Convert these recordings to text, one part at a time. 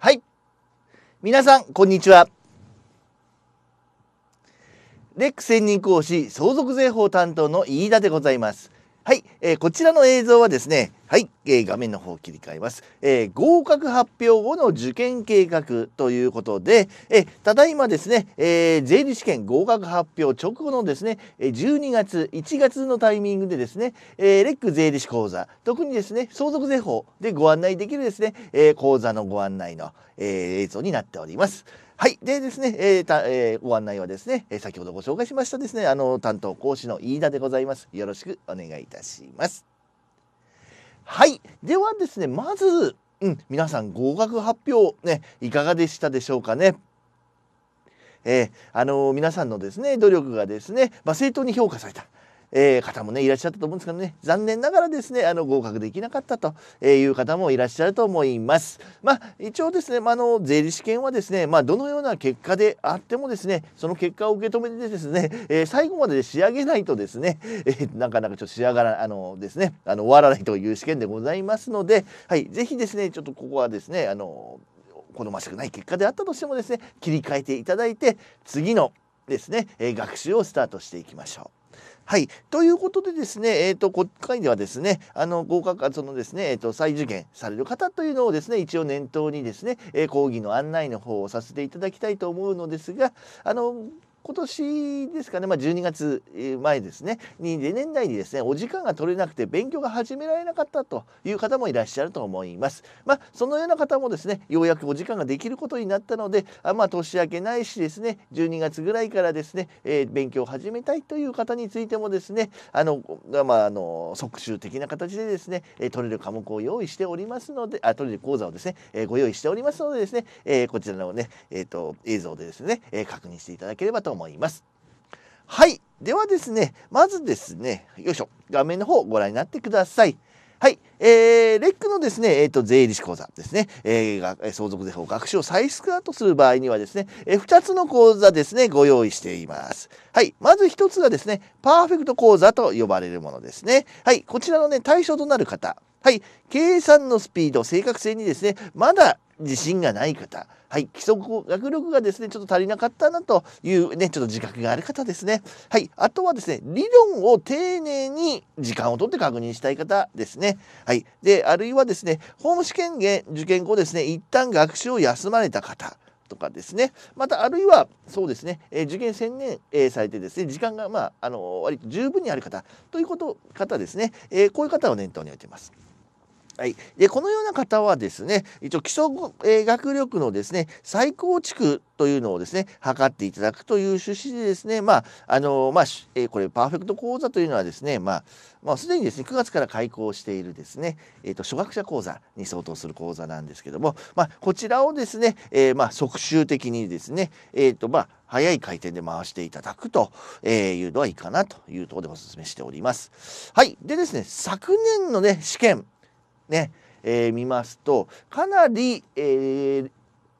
はい。皆さん、こんにちは。レック専任講師相続税法担当の飯田でございます。えー、こちらの映像はですね、はい、えー、画面の方を切り替えます、えー、合格発表後の受験計画ということで、えただいまですね、え税理士試験合格発表直後のですね、12月、1月のタイミングでですね、えレック税理士講座、特にですね、相続税法でご案内できるですね、え講座のご案内の、え映像になっております。はい。でですね、えーたえー、ご案内はですね、え先ほどご紹介しましたですね、あの、担当講師の飯田でございます。よろしくお願いいたします。はい。ではですね、まず、うん、皆さん合格発表、ね、いかがでしたでしょうかね。えー、あのー、皆さんのですね、努力がですね、まあ、正当に評価された。えー、方もねいらっしゃったと思うんですけどね残念ながらですねあの合格できなかったという方もいらっしゃると思います。まあ、一応ですね、まあ、の税理士試験はですね、まあ、どのような結果であってもですねその結果を受け止めてですね、えー、最後まで仕上げないとですね、えー、なかなかちょっと仕上がらあのですねあの終わらないという試験でございますので、はい、ぜひですねちょっとここはですねあの好ましくない結果であったとしてもですね切り替えていただいて次のですね、え学習をスタートしていきましょう。はい。ということでですね、えっ、ー、と、国会ではですね、あの、合格、そのですね、えっ、ー、と、再受験される方というのをですね、一応念頭にですね、えー、講義の案内の方をさせていただきたいと思うのですが、あの、今年ですかね、まあ、12月前ですねに年内にですねお時間が取れなくて勉強が始められなかったという方もいらっしゃると思います。まあ、そのような方もですねようやくお時間ができることになったのであ、まあ、年明けないしですね12月ぐらいからですね、えー、勉強を始めたいという方についてもですねあの、まあ、あの即習的な形でですね、え取れる科目を用意しておりますのであ取れる講座をですね、えご用意しておりますのでですね、えこちらのね、えーと、映像でですね、え確認していただければとと思います。はい。ではですね、まずですね、よいしょ、画面の方をご覧になってください。はい。えー、レックのですね、えっ、ー、と、税理士講座ですね、えー、相続税法学習を再スタートする場合にはですね、えー、2つの講座ですね、ご用意しています。はい。まず1つがですね、パーフェクト講座と呼ばれるものですね。はい。こちらのね、対象となる方はい、計算のスピード、正確性にですね、まだ自信がない方、はい、規則学力がですね、ちょっと足りなかったなというね、ちょっと自覚がある方ですね。はい、あとはですね、理論を丁寧に時間をとって確認したい方ですね。はい、で、あるいはですね、法務試験受験後ですね、一旦学習を休まれた方。とかですねまたあるいはそうですね、えー、受験専念、えー、されてですね時間がまあ、あのー、割と十分にある方ということ方ですね、えこういう方を念頭に置いています。はい、でこのような方はですね一応基礎、学力のですね再構築というのをですね測っていただくという趣旨でですねまああのまあ、えー、これパーフェクト講座というのはですねまあまあ、すでにですね9月から開講しているですね、えーと、と初学者講座に相当する講座なんですけども、まあ、こちらをですね、えー、まあ、即習的にですね、えーとまあ、早い回転で回していただくというのはいいかなというところでお勧めしております。はい。でですね、昨年のね、試験ね、えー、見ますとかなり、えー、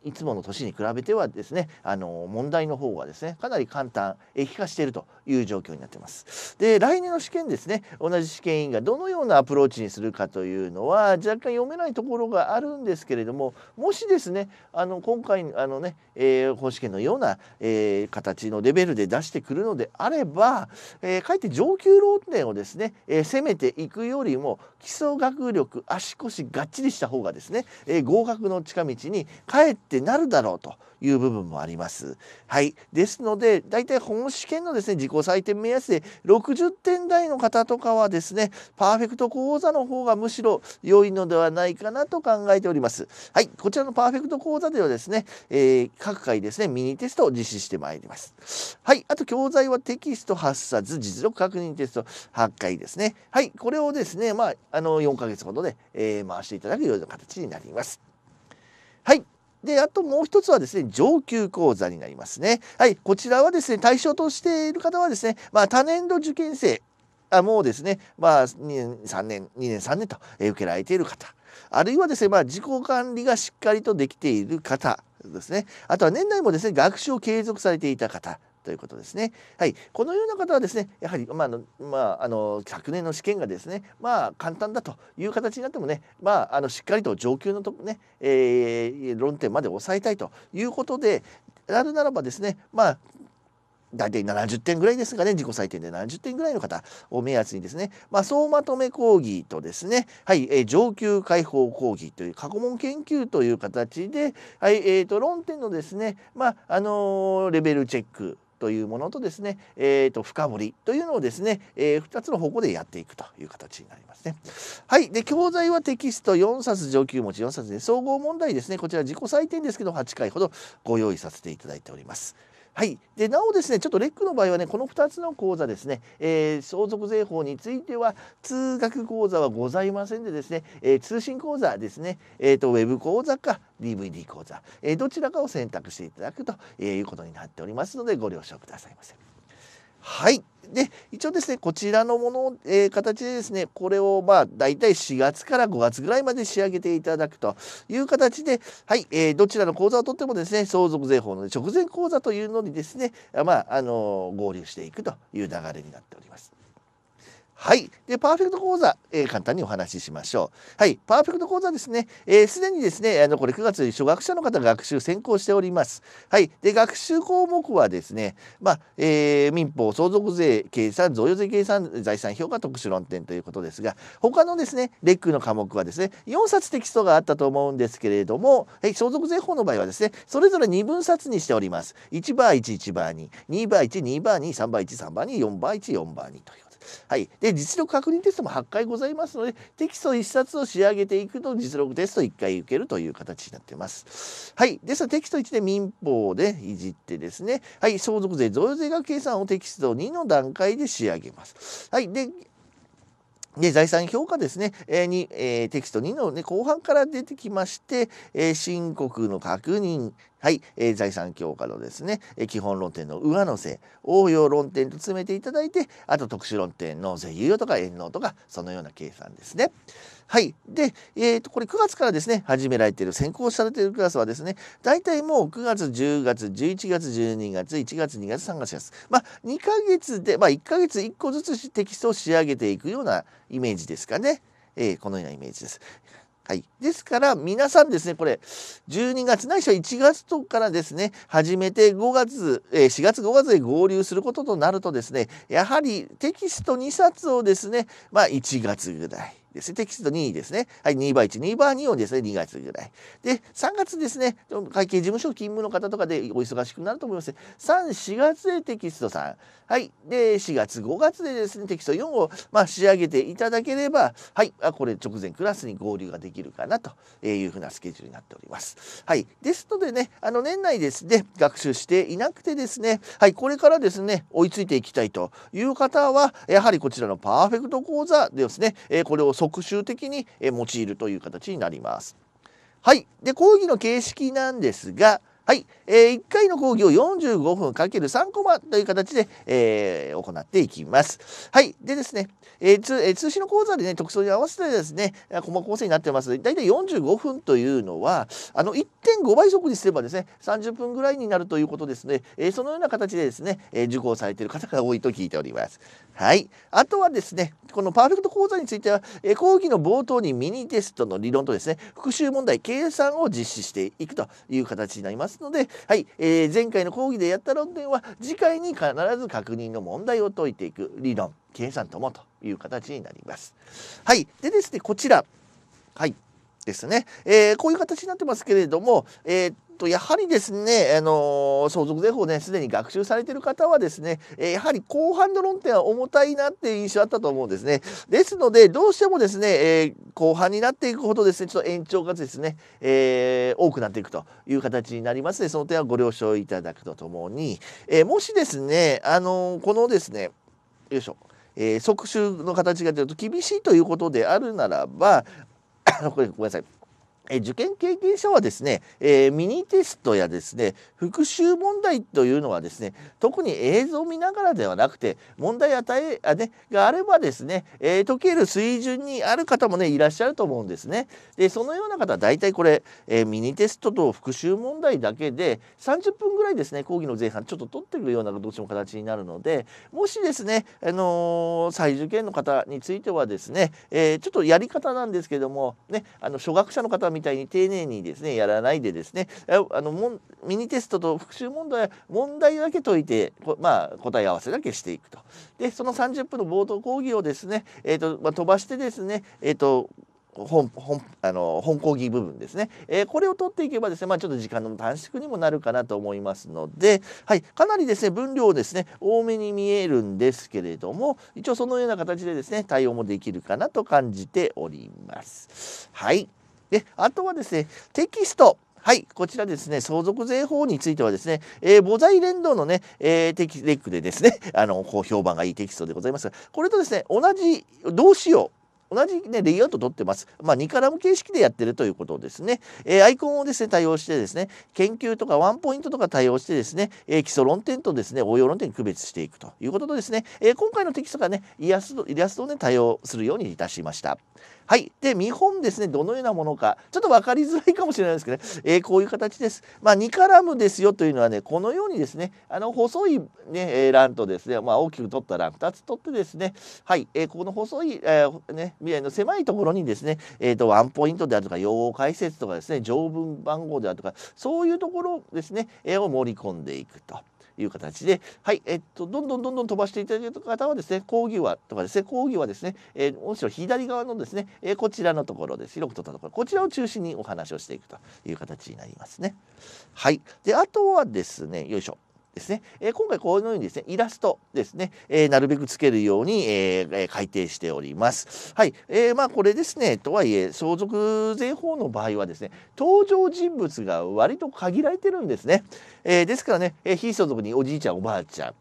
いつもの年に比べてはですねあの問題の方がですねかなり簡単液化しているという状況になってます。で来年の試験ですね同じ試験委員がどのようなアプローチにするかというのは若干読めないところがあるんですけれどももしですねあの今回あのね、えー、本試験のような、えー、形のレベルで出してくるのであれば、えー、かえって上級論点をですね、えー、攻めていくよりも基礎学力足腰がっちりした方がですね、え合格の近道にかえってなるだろうと。いう部分もあります。はい、ですので大体本試験のですね自己採点目安で60点台の方とかはですねパーフェクト講座の方がむしろ良いのではないかなと考えております。はい、こちらのパーフェクト講座ではですね、えー、各回ですねミニテストを実施してまいります。はい、あと教材はテキスト8冊実力確認テスト8回ですね。はい、これをですねまああの4ヶ月ほどで、えー、回していただくような形になります。はい。で、あともう一つはですね、上級講座になりますね。はい、こちらはですね、対象としている方はですね、まあ、多年度受験生、あもうですね、まあ、2年、3年、2年、3年とえ受けられている方、あるいはですね、まあ、自己管理がしっかりとできている方ですね、あとは年内もですね、学習を継続されていた方、ということですね。はい、このような方はですねやはり、まあのまあ、あの昨年の試験がですね、まあ、簡単だという形になってもね、まあ、あのしっかりと上級のと、ねえー、論点まで抑えたいということでなるならばですね、まあ大体70点ぐらいですがね自己採点で70点ぐらいの方を目安にですね、まあ、総まとめ講義とですね、はいえー、上級解放講義という過去問研究という形で、はいえー、と論点のですね、まああのー、レベルチェックというものとですね、えー、と深掘りというのをですね、えー、2つの方向でやっていくという形になりますね。はい。で、教材はテキスト4冊上級持ち4冊で総合問題ですね、こちら自己採点ですけど8回ほどご用意させていただいております。はい、でなおですねちょっとレックの場合はねこの2つの講座ですね、えー、相続税法については通学講座はございませんでですね、えー、通信講座ですね、えーと、ウェブ講座か DVD 講座、えー、どちらかを選択していただくということになっておりますのでご了承くださいませ。はいで一応ですねこちらのものえー、形でですねこれをまあ大体4月から5月ぐらいまで仕上げていただくという形ではい、えー、どちらの口座をとってもですね相続税法の直前口座というのにですねまあ、あの合流していくという流れになっております。はい。で、パーフェクト講座、えー、簡単にお話ししましょう。はい。パーフェクト講座ですね。えす、ー、でにですね、あの、これ9月に初学者の方が学習先行しております。はい。で、学習項目はですね、まあ、えー、民法、相続税、計算、贈与税計算、財産評価特殊論点ということですが、他のですね、レックの科目はですね、4冊テキストがあったと思うんですけれども、え相続税法の場合はですね、それぞれ2分冊にしております。1バー1、1バー2、2バー1、2バー2、3バー1、3バー2、4バー1、4バー2という。はい、で実力確認テストも8回ございますのでテキスト1冊を仕上げていくと実力テスト1回受けるという形になってます。はい、ですのでテキスト1で民法でいじってですね、はい、相続税贈与税額計算をテキスト2の段階で仕上げます。はい、でで財産評価ですね、えーにえー、テキスト2の、ね、後半から出てきまして、えー、申告の確認はい、えー、財産強化のですね、えー、基本論点の上乗せ応用論点と詰めていただいてあと特殊論点の税猶予とか円納とかそのような計算ですね。はい。で、えー、と、これ9月からですね、始められている、先行されているクラスはですね、大体もう9月、10月、11月、12月、1月、2月、3月、4月。まあ、2ヶ月で、まあ、1ヶ月1個ずつテキストを仕上げていくようなイメージですかね。えー、このようなイメージです。はい、ですから皆さんですねこれ12月ないしは1月とからですね始めて5月、え4月5月で合流することとなるとですねやはりテキスト2冊をですねまあ1月ぐらいですね。テキスト2ですね。はい、2倍1、2倍2をですね、2月ぐらい。で、3月ですね、会計事務所勤務の方とかでお忙しくなると思います。3、4月でテキスト3。はい。で、4月、5月でですね、テキスト4を、まあ、仕上げていただければ、はい、あこれ直前クラスに合流ができるかなというふうなスケジュールになっております。はい。ですのでね、あの、年内ですね、学習していなくてですね、はい、これからですね、追いついていきたいという方は、やはりこちらのパーフェクト講座でですね、これを即習的に用いるという形になります。はい。で、講義の形式なんですが、はい、えー、1回の講義を45分 ×3 コマという形で、えー、行っていきます。はい、でですね、えー、通えー、通信の講座でね、特徴に合わせてですね、コマ構成になってますので、大体45分というのは、あの1.5倍速にすればですね、30分ぐらいになるということですの、ね、で、えー、そのような形でですね、えー、受講されている方が多いと聞いております。はい、あとはですね、このパーフェクト講座については、えー、講義の冒頭にミニテストの理論とですね、復習問題、計算を実施していくという形になります。ますので、はいえー、前回の講義でやった論点は次回に必ず確認の問題を解いていく理論計算ともという形になります。はい、でですねこちら、はいですね、えー、こういう形になってますけれども、えー、とやはりですね、あの相続税法ねすでに学習されてる方はですね、えやはり後半の論点は重たいなっていう印象あったと思うんですね。ですのでどうしてもですね、え後半になっていくほどですねちょっと延長がですね、えー、多くなっていくという形になりますの、でその点はご了承いただくとともに、えもしですね、あのこのですねよいしょ、えー、即の形がちょっと厳しいということであるならばこれごめんなさいえ受験経験者はですね、えー、ミニテストやですね復習問題というのはですね特に映像を見ながらではなくて問題与えあ、ね、があればですね、えー、解ける水準にある方もねいらっしゃると思うんですね。でそのような方は大体これ、えー、ミニテストと復習問題だけで30分ぐらいですね講義の前半ちょっと取ってくるようなどっちも形になるのでもしですね、あの再受験の方についてはですね、えちょっとやり方なんですけどもねあの初学者の方はみたいに丁寧にですねやらないでですねあのもんミニテストと復習問題問題だけ解いてこ、まあ、答え合わせだけしていくと。でその30分の冒頭講義をですね、えーとまあ、飛ばしてですね、えーと、と本本あの本講義部分ですね、えー、これを取っていけばですね、まあ、ちょっと時間の短縮にもなるかなと思いますので、はい、かなりですね分量ですね多めに見えるんですけれども一応そのような形でですね対応もできるかなと感じております。はいであとはですねテキストはい、こちらですね、相続税法についてはですね、えー、母財連動のね、えー、テキレックでですね、あの、こう評判がいいテキストでございますが、これとですね、同じ動詞を同じ、ね、レイアウト取ってます。まあ、2カラム形式でやってるということですね。えー、アイコンをですね、対応してですね、研究とかワンポイントとか対応してですね、えー、基礎論点とですね、応用論点に区別していくということとですね、えー、今回のテキストがね、イラストイラストをね、対応するようにいたしました。はい。で、見本ですね。どのようなものか。ちょっと分かりづらいかもしれないですけどね。えー、こういう形です。まあ、2カラムですよというのはね、このようにですね、あの、細いね、えー、とですね、まあ、大きく取った欄、2つ取ってですね、はい。えー、この細い、えー、ね、未来の狭いところにですね、えっ、と、ワンポイントであるとか、用語解説とかですね、条文番号であるとか、そういうところですね、えを盛り込んでいくと。いう形で、はい、えっと、どんどんどんどん飛ばしていただく方はですね、講義はとかですね、講義はですね、えー、むしろ左側のですね、えー、こちらのところです。広く取ったところ、こちらを中心にお話をしていくという形になりますね。はい。で、あとはですね、よいしょ。ですね、えー、今回このようにですねイラストですね、えー、なるべくつけるように、えー、改定しております。はい、えー、まあこれですねとはいえ相続税法の場合はですね登場人物が割と限られてるんですね。えー、ですからね、えー、非相続におじいちゃんおばあちゃん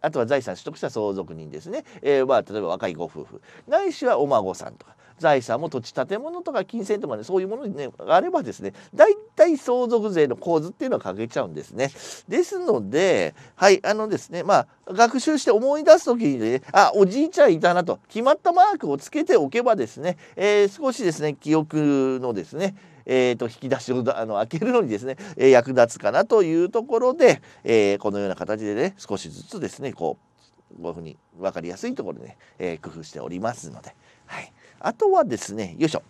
あとは財産取得した相続人ですね、えーまあ、例えば若いご夫婦ないしはお孫さんとか財産も土地建物とか金銭とかねそういうものに、ね、があればですね大体相続税の構図っていうのはかけちゃうんですね。ですのではいあのですねまあ学習して思い出す時にねあおじいちゃんいたなと決まったマークをつけておけばですね、えー、少しですね記憶のですねえー、と引き出しをあの開けるのにですね、えー、役立つかなというところで、えー、このような形でね少しずつですねこうこういうふうに分かりやすいところでね、えー、工夫しておりますので、はい、あとはですねよいしょ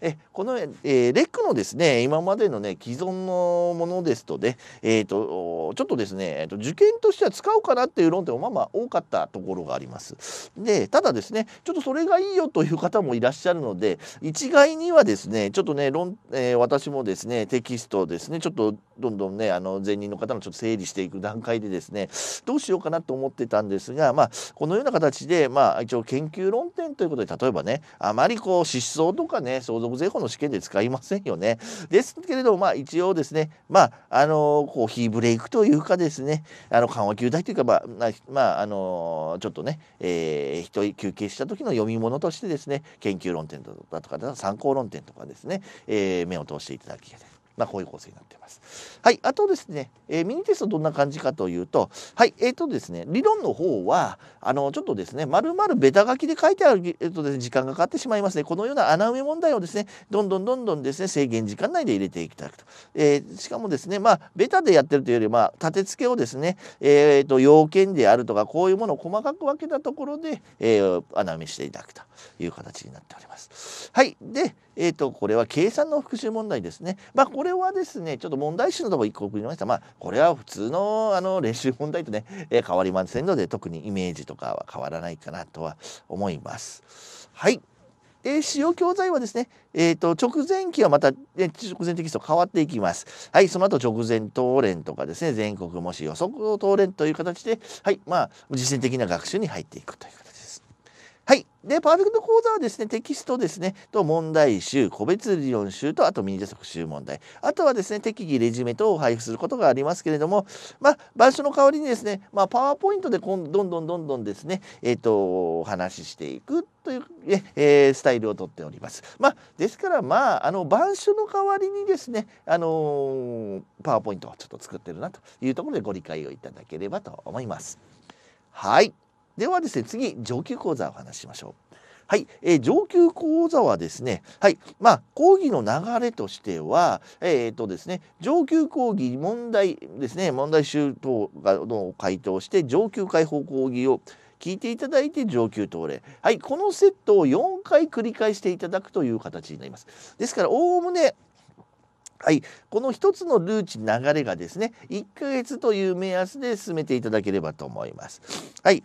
えこの、えー、レックのですね今までのね既存のものですとね、えーと、ちょっとですね、えーと、受験としては使うかなっていう論点もまあまあ多かったところがあります。でただですねちょっとそれがいいよという方もいらっしゃるので一概にはですねちょっとね論、えー、私もですねテキストですねちょっとどんどんねあの前任の方のちょっと整理していく段階でですねどうしようかなと思ってたんですが、まあ、このような形で、まあ、一応研究論点ということで例えばねあまりこう失踪とかね想像所税法の試験で使いませんよね。ですけれども、まあ、一応ですね、まあ、あのこうーブレイクというかですねあの緩和球代というか、まあまあ、あのちょっとね、えー、一休憩した時の読み物としてですね研究論点だとか参考論点とかですね、えー、目を通していただきたい。まあ、こういう構成になっています。はい、あとですね、えー、ミニテストどんな感じかというと、はい、えっ、ー、とですね、理論の方は、あの、ちょっとですね、丸々ベタ書きで書いてある、えとですね、時間がかかってしまいますね。このような穴埋め問題をですね、どんどんどんどんですね、制限時間内で入れていただくと。えー、しかもですね、まあ、ベタでやってるというより、まあ、立て付けをですね、えっ、ー、と、要件であるとか、こういうものを細かく分けたところで、えー、穴埋めしていただくという形になっております。はい、で、えっ、ー、とこれは計算の復習問題ですね。まあこれはですねちょっと問題集のとこ1個送りました。まあこれは普通のあの練習問題とね、えー、変わりませんので特にイメージとかは変わらないかなとは思います。はい。えー、使用教材はですね、えーと、直前期はまた、えー、直前テキスト変わっていきます。はい、その後直前当連とかですね、全国模試予測当連という形で、はい、まあ、実践的な学習に入っていくという形はい。で、パーフェクト講座はですね、テキストですね、と問題集、個別理論集と、あとミニ予測集問題。あとはですね、適宜レジュメ等を配布することがありますけれども、まあ、板書の代わりにですね、まあ、パワーポイントでどんどんどんどんですね、えっ、ー、と、お話ししていくという、えー、スタイルをとっております。まあ、ですから、まあ、あの、板書の代わりにですね、あのー、パワーポイントをちょっと作ってるなというところでご理解をいただければと思います。はい。ではですね次上級講座お話ししましょう。はい、えー、上級講座はですね、はい、まあ、講義の流れとしては、えー、っとですね、上級講義問題ですね、問題集等の回答して上級解放講義を聞いていただいて上級答例はいこのセットを4回繰り返していただくという形になりますですからおおむねはい、この1つのルーチ流れがですね1ヶ月という目安で進めていただければと思います。はい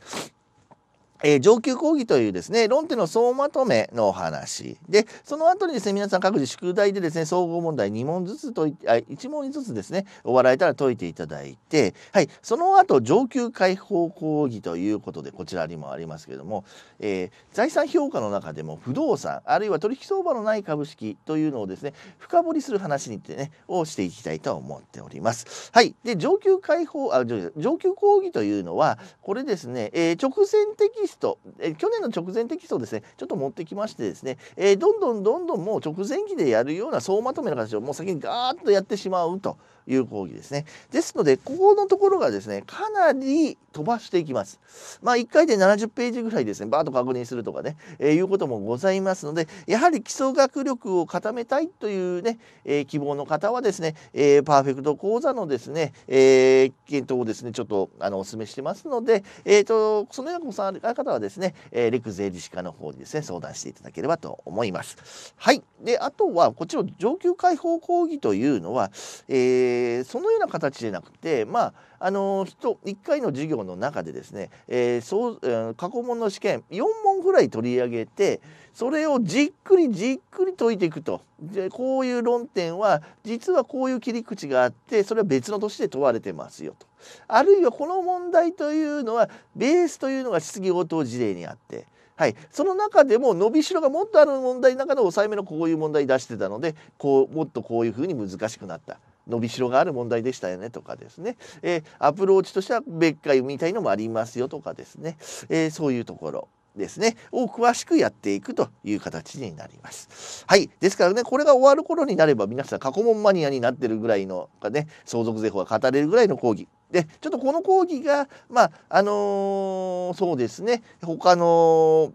えー、上級講義というですね、論点の総まとめのお話。で、その後にですね、皆さん各自宿題でですね、総合問題2問ずつ解いて、1問ずつですね、終わられたら解いていただいて、はい、その後、上級解放講義ということで、こちらにもありますけれども、えー、財産評価の中でも不動産、あるいは取引相場のない株式というのをですね、深掘りする話にてね、をしていきたいと思っております。はい、で、上級解放、あ、上級講義というのは、これですね、えー、直線的スト、え去年の直前テキストをですねちょっと持ってきましてですね、えどんどんどんどんもう直前期でやるような総まとめの形をもう先にガーッとやってしまうという講義ですね。ですのでここのところがですねかなり飛ばしていきます。まあ1回で70ページぐらいですねバーッと確認するとかね、えいうこともございますのでやはり基礎学力を固めたいというね、え希望の方はですね、えパーフェクト講座のですね、え検討をですねちょっとあのお勧めしてますので、えーとそのようなご参加方はですね、えー、陸税理士課の方にですね相談していただければと思います。はいであとはこっちの上級解放講義というのは、えー、そのような形でなくてまああの人1回の授業の中でですね、えー、そう過去問の試験4問ぐらい取り上げて、それをじっくりじっくり解いていくとでこういう論点は実はこういう切り口があってそれは別の年で問われてますよとあるいはこの問題というのはベースというのが質疑応答事例にあってはい、その中でも伸びしろがもっとある問題の中で抑えめのこういう問題出してたのでこうもっとこういうふうに難しくなった伸びしろがある問題でしたよねとかですね、えー、アプローチとしては別解みたいのもありますよとかですね、えー、そういうところ。ですねを詳しくやっていくという形になります。はいですからねこれが終わる頃になれば皆さん過去問マニアになってるぐらいのがね相続税法が語れるぐらいの講義でちょっとこの講義がまああのー、そうですね他の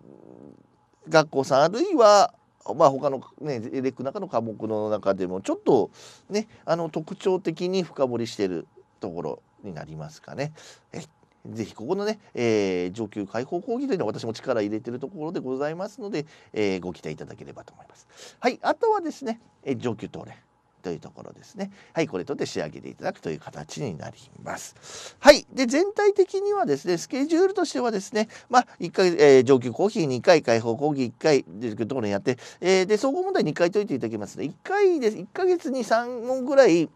学校さんあるいはまあ他のねエレックの中の科目の中でもちょっとねあの特徴的に深掘りしてるところになりますかね。えぜひここのね、えー、上級解放講義というのは私も力入れてるところでございますので、えー、ご期待いただければと思います。はい、あとはですね、えー、上級トーレというところですね。はい、これとで仕上げていただくという形になります。はい、で全体的にはですね、スケジュールとしてはですね、まあ一回、えー、上級講義2回、解放講義1回でいうところにやって、えー、で総合問題2回解いていただきますの、ね、で、1回で一ヶ月に3問ぐらい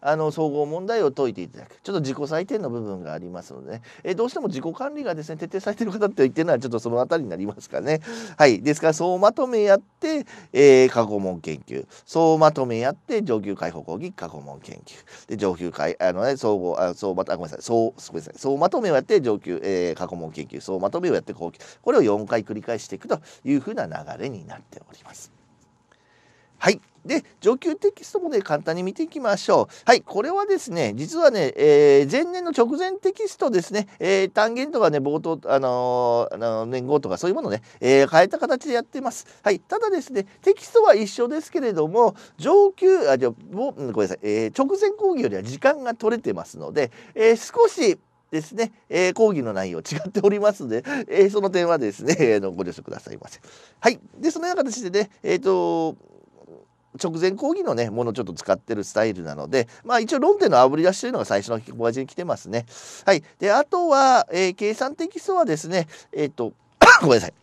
あの総合問題を解いていただくちょっと自己採点の部分がありますので、ね、えどうしても自己管理がですね徹底されてる方って言ってるのはちょっとその辺りになりますかね。はいですから総まとめやって、えー、過去問研究総まとめやって上級解放講義過去問研究で上級解あのね総合あ総まあごめんなさい総ごめんなさい総まとめをやって上級、えー、過去問研究総まとめをやって後期これを4回繰り返していくというふうな流れになっております。はいで上級テキストもね簡単に見ていきましょうはいこれはですね実はね、えー、前年の直前テキストですね、えー、単元とかね冒頭あのー、あの年号とかそういうものね、えー、変えた形でやってますはいただですねテキストは一緒ですけれども上級あじゃごめんなさい、え直前講義よりは時間が取れてますので、え少しですね、えー、講義の内容違っておりますので、えー、その点はですね、え ー、ご了承くださいませ。はい。で、そのような形でね、えっ、ー、と、直前講義のねものちょっと使ってるスタイルなのでまあ一応論点のあぶり出しというのが最初の小味に来てますね。はい、であとは、えー、計算的基礎はですねえっ、ー、とごめんなさい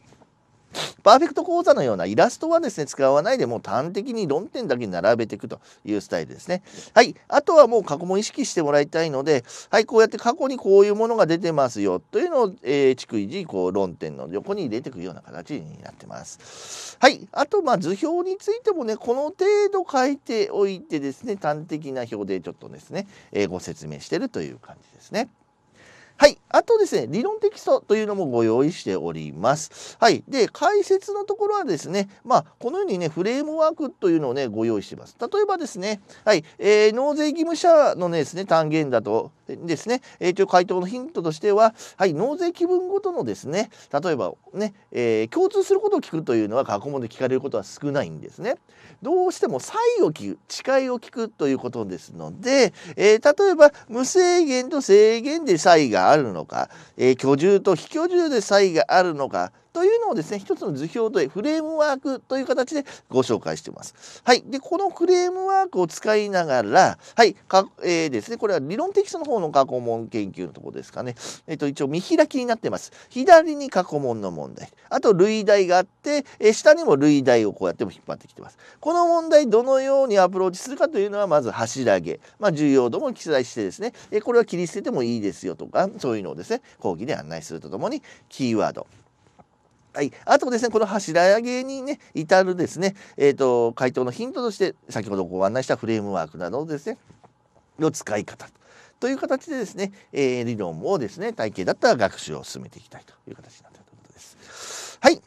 パーフェクト講座のようなイラストはですね使わないでもう端的に論点だけ並べていくというスタイルですね。はい、あとはもう過去も意識してもらいたいので、はい、こうやって過去にこういうものが出てますよというのを、えー、逐一こう論点の横に入れていくような形になってます。はい、あとまあ図表についてもねこの程度書いておいてですね端的な表でちょっとですね、えー、ご説明してるという感じですね。はい。あとですね、理論テキストというのもご用意しております。はい。で、解説のところはですね、まあ、このようにね、フレームワークというのをね、ご用意してます。例えばですね、はい。えー、納税義務者のね、ですね、単元だと、でですね、一応回答のヒントとしては、はい、納税気分ごとのですね例えばね、えー、共通することを聞くというのは過去問で聞かれることは少ないんですね。どうしても差異を聞く誓いを聞くということですので、えー、例えば無制限と制限で差異があるのか、えー、居住と非居住で差異があるのかというのをですね一つの図表でフレームワークという形でご紹介しています。はい、でこのフレームワークを使いながら、はいかえー、ですね、これは理論テキストの方の過去問研究のところですかね、えー、と一応見開きになってます。左に過去問の問題あと類題があって、えー、下にも類題をこうやっても引っ張ってきてます。この問題どのようにアプローチするかというのはまず柱毛、まあ、重要度も記載してですね、えー、これは切り捨ててもいいですよとかそういうのをですね講義で案内するとともにキーワードはい、あとですねこの柱上げにね至るですね、えーと、と回答のヒントとして先ほどご案内したフレームワークなどですねの使い方という形でですね、えー、理論をですね体系だったら学習を進めていきたいという形になっているということです。はい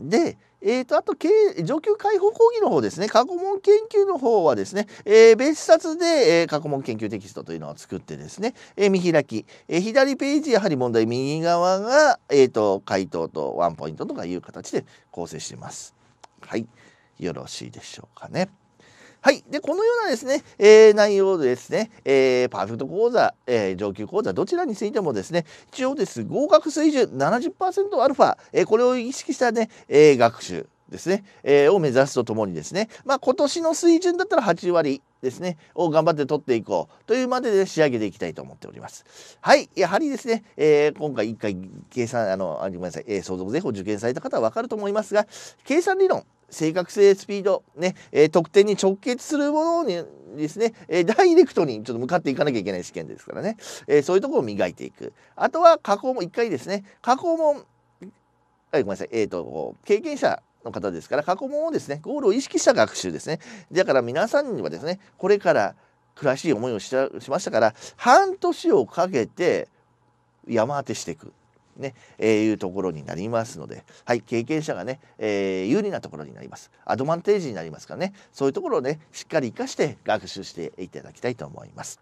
でえーと、あと上級解放講義の方ですね過去問研究の方はですね、えー、別冊で、えー、過去問研究テキストというのを作ってですね、えー、見開き、え左ページやはり問題右側が、えーと、と回答とワンポイントとかいう形で構成しています。はいよろしいでしょうかね。はい。で、このようなですね、えー、内容ですね、えー、パーフェクト講座、えー、上級講座、どちらについてもですね、一応です、合格水準70%アルファ、えー、これを意識したね、えー、学習ですね、えー、を目指すとともにですね、まあ、今年の水準だったら8割ですねを頑張って取っていこうというまでで仕上げていきたいと思っております。はいやはりですね、えー、今回一回計算あのごめんなさい、えー、相続税法受験された方は分かると思いますが計算理論正確性スピードね、えー、得点に直結するものにですね、えー、ダイレクトにちょっと向かっていかなきゃいけない試験ですからね、えー、そういうところを磨いていくあとは加工も一回ですね加工もはい、ごめんなさい、えーと経験者の方ですから過去問をですねゴールを意識した学習ですねだから皆さんにはですねこれから苦しい思いをしましたから半年をかけて山当てしていく。ね、えー、いうところになりますので、はい、経験者がね、えー、有利なところになります。アドバンテージになりますからね、そういうところをね、しっかり活かして学習していただきたいと思います。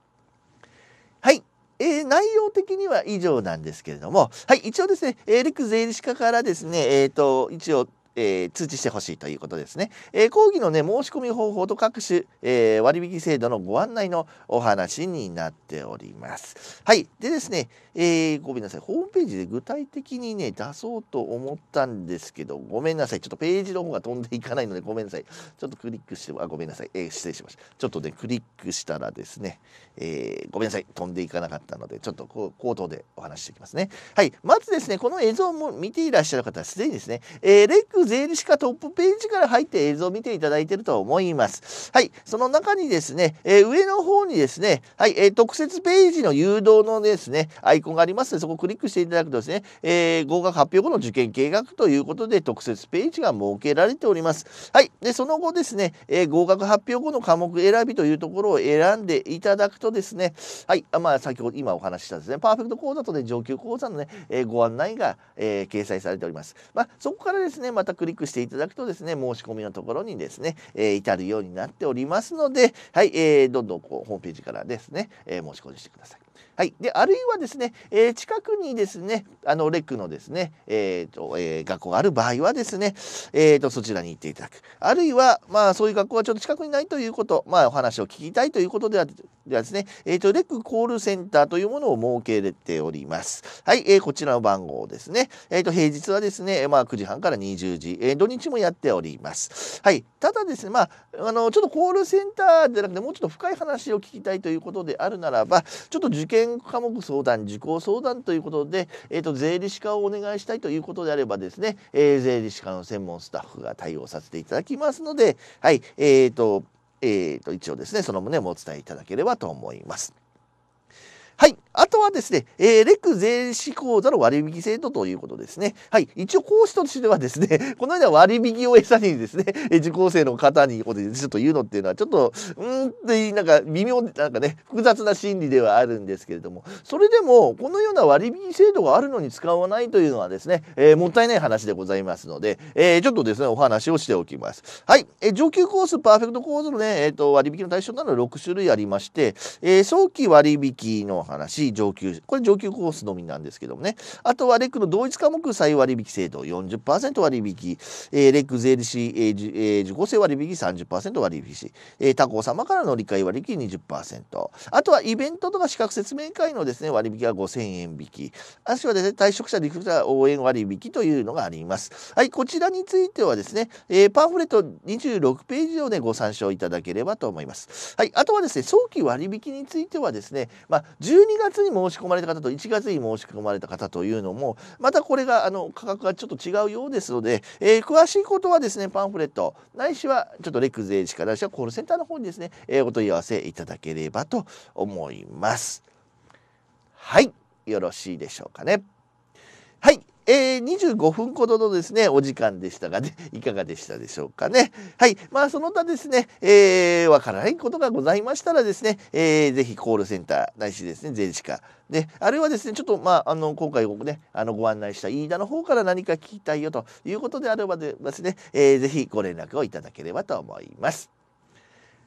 はい、えー、内容的には以上なんですけれども、はい、一応ですね、えー、陸税理士課からですね、えっ、ー、と、一応えー、通知してほしいということですね。えー、講義のね、申し込み方法と各種、えー、割引制度のご案内のお話になっております。はい。でですね、えごめんなさい。ホームページで具体的にね、出そうと思ったんですけど、ごめんなさい。ちょっとページの方が飛んでいかないので、ごめんなさい。ちょっとクリックして、あ、ごめんなさい。え失礼しました。ちょっとね、クリックしたらですね、えごめんなさい。飛んでいかなかったので、ちょっとこう口頭でお話していきますね。はい。まずですね、この映像も見ていらっしゃる方は、すでにですね、えレック税理士課トップページから入って映像を見ていただいていると思います。はい、その中にですね、えー、上の方にですね、はい、えー、特設ページの誘導のですね、アイコンがありますので、そこをクリックしていただくとですね、えー、合格発表後の受験計画ということで、特設ページが設けられております。はい、で、その後ですね、えー、合格発表後の科目選びというところを選んでいただくとですね、はい、あまあ、先ほど今お話ししたですね、パーフェクト講座とね、上級講座のね、えご案内が、え掲載されております。まあ、そこからですね、またクリックしていただくとですね申し込みのところにですね、えー、至るようになっておりますのではい、えー、どんどんこうホームページからですね、え申し込みしてください。はい、であるいはですね、えー、近くにですねあのレックのですね、えーとえー、学校がある場合はですね、えーと、そちらに行っていただくあるいは、まあ、そういう学校はちょっと近くにないということ、まあ、お話を聞きたいということではではですね、えーと、レックコールセンターというものを設けれております。はい、えー、こちらの番号ですね、えーと、平日はですね、まあ、9時半から20時、えー、土日もやっております。はい、ただですね、まあ、あのちょっとコールセンターじゃなくてもうちょっと深い話を聞きたいということであるならばちょっと受験科目相談受講相談ということで、えーと、税理士課をお願いしたいということであればですね、えー、税理士課の専門スタッフが対応させていただきますのではいえっ、ー、とえーと一応ですねその旨もお伝えいただければと思います。はい。あとはですね、えー、レク税士口座の割引制度ということですね。はい。一応講師としてはですね、このような割引を餌にですね、受講生の方にこうちょっと言うのっていうのはちょっと、うんってなんか微妙、なんかね、複雑な心理ではあるんですけれども、それでもこのような割引制度があるのに使わないというのはですね、えー、もったいない話でございますので、えー、ちょっとですね、お話をしておきます。はい。えー、上級コースパーフェクトコースのね、えっ、と、割引の対象なのは6種類ありまして、え早期割引の話上級これ上級コースのみなんですけどもねあとはレックの同一科目再割引制度40%割引、えー、レック税理士、えーえー、受講生割引30%割引し、えー、他校様からの理解割引20%あとはイベントとか資格説明会のですね割引が5000円引きあとはですね退職者リクルーター応援割引というのがありますはいこちらについてはですね、えー、パンフレット26ページをねご参照いただければと思いますはいあとはですね早期割引についてはですねまあ12月に申し込まれた方と1月に申し込まれた方というのもまたこれがあの価格がちょっと違うようですので、えー、詳しいことはですねパンフレットないしはちょっとレクゼージからしはコールセンターの方にですね、えー、お問い合わせいただければと思います。はいよろしいでしょうかね。はいえー、25分ほどのですね、お時間でしたがね、いかがでしたでしょうかね。はい。まあ、その他ですね、えー、わからないことがございましたらですね、えー、ぜひコールセンター、ないしですね、税理士課、あるいはですね、ちょっと、まあ、あの、今回ご,、ね、あのご案内した飯田の方から何か聞きたいよということであればですね、えー、ぜひご連絡をいただければと思います。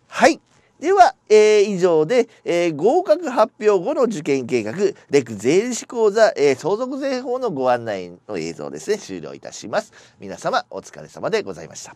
はい。では、えー、以上で、えー、合格発表後の受験計画、レク税理士講座、えー、相続税法のご案内の映像ですね、終了いたします。皆様、お疲れ様でございました。